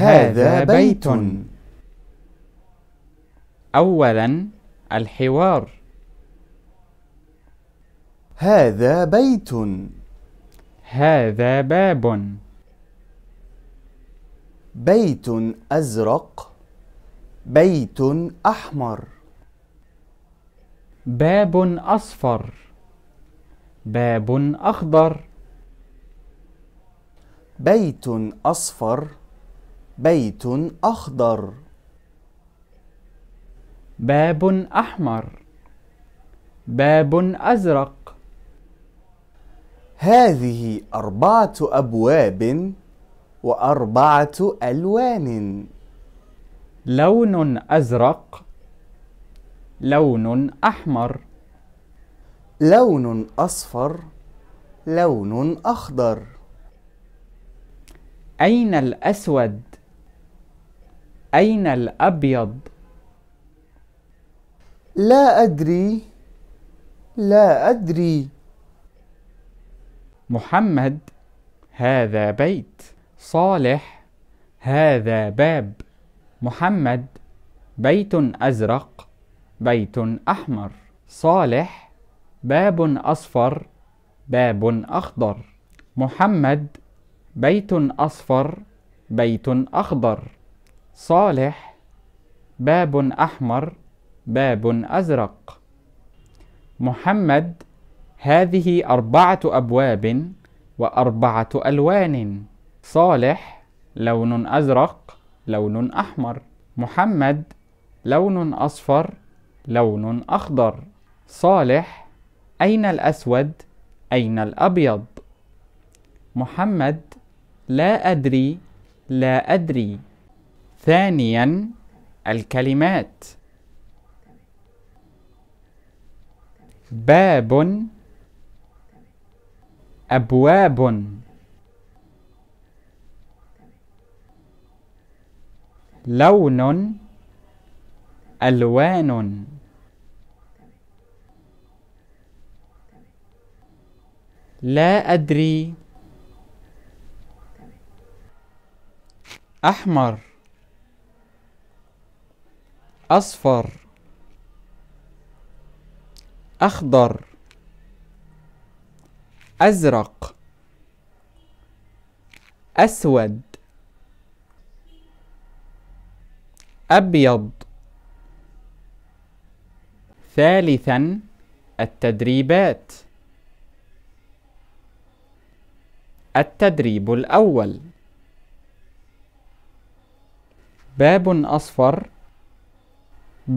هذا بيت أولا الحوار هذا بيت هذا باب بيت أزرق بيت أحمر باب أصفر باب أخضر بيت أصفر بيت أخضر باب أحمر باب أزرق هذه أربعة أبواب وأربعة ألوان لون أزرق لون أحمر لون أصفر لون أخضر أين الأسود؟ أين الأبيض؟ لا أدري لا أدري محمد هذا بيت صالح هذا باب محمد بيت أزرق بيت أحمر صالح باب أصفر باب أخضر محمد بيت أصفر بيت أخضر صالح باب أحمر باب أزرق محمد هذه أربعة أبواب وأربعة ألوان صالح لون أزرق لون أحمر محمد لون أصفر لون أخضر صالح أين الأسود أين الأبيض محمد لا أدري لا أدري ثانيا الكلمات باب أبواب لون ألوان لا أدري أحمر أصفر أخضر أزرق أسود أبيض ثالثا التدريبات التدريب الأول باب أصفر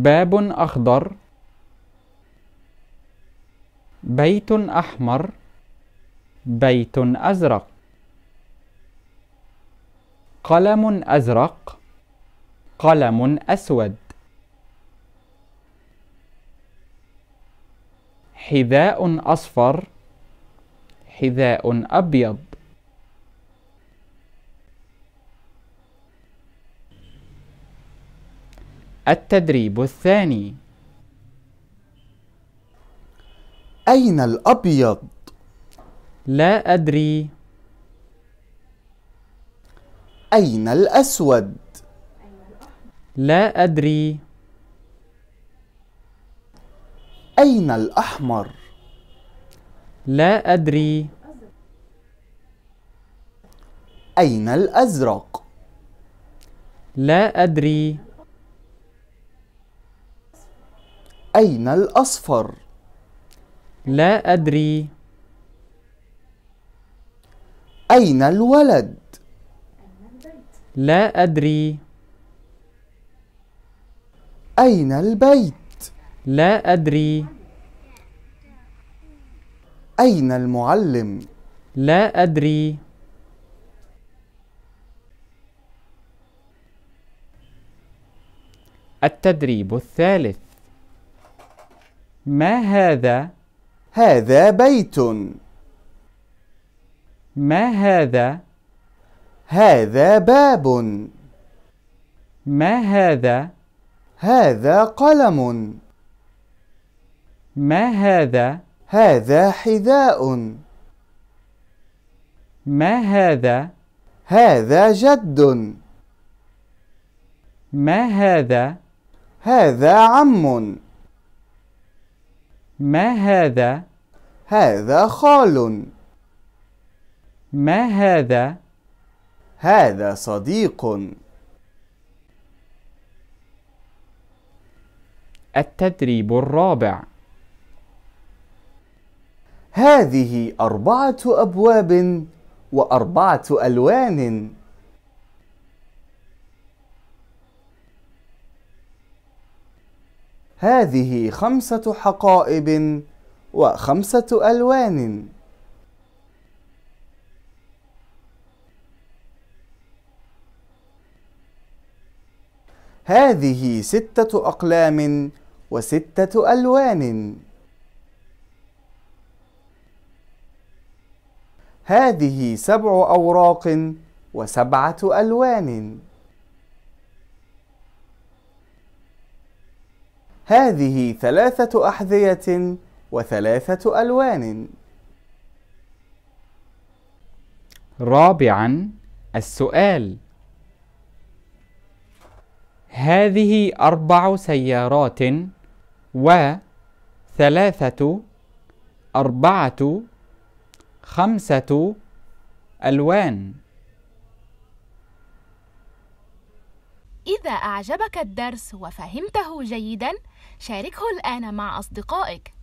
باب أخضر بيت أحمر بيت أزرق قلم أزرق قلم أسود حذاء أصفر حذاء أبيض التدريب الثاني أين الأبيض؟ لا أدري أين الأسود؟ لا أدري أين الأحمر؟ لا أدري أين الأزرق؟ لا أدري أين الأصفر؟ لا أدري أين الولد؟ لا أدري أين البيت؟ لا أدري أين المعلم؟ لا أدري التدريب الثالث ما هذا؟ هذا بيت ما هذا؟ هذا باب ما هذا؟ هذا قلم ما هذا؟ هذا حذاء ما هذا؟ هذا جد ما هذا؟ هذا عم ما هذا؟ هذا خال ما هذا؟ هذا صديق التدريب الرابع هذه أربعة أبواب وأربعة ألوان هذه خمسة حقائب وخمسة ألوان هذه ستة أقلام وستة ألوان هذه سبع أوراق وسبعة ألوان هذه ثلاثة أحذية وثلاثة ألوان. رابعا السؤال هذه أربع سيارات وثلاثة أربعة خمسة ألوان إذا أعجبك الدرس وفهمته جيدا شاركه الآن مع أصدقائك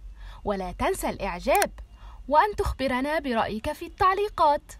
ولا تنسى الإعجاب وأن تخبرنا برأيك في التعليقات